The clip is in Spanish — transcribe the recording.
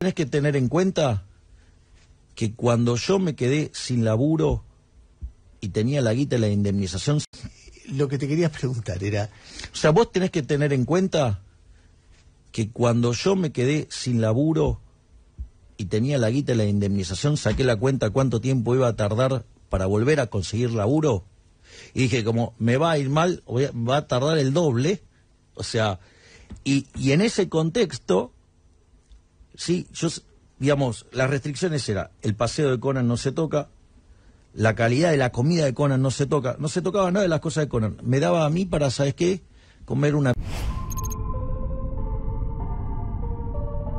Tienes que tener en cuenta que cuando yo me quedé sin laburo y tenía la guita de la indemnización... Lo que te quería preguntar era... O sea, vos tenés que tener en cuenta que cuando yo me quedé sin laburo y tenía la guita de la indemnización, saqué la cuenta cuánto tiempo iba a tardar para volver a conseguir laburo. Y dije, como me va a ir mal, va a tardar el doble. O sea, y en ese contexto ¿sí? Yo, digamos, las restricciones eran el paseo de Conan no se toca, la calidad de la comida de Conan no se toca, no se tocaba nada de las cosas de Conan. Me daba a mí para, ¿sabes qué? Comer una...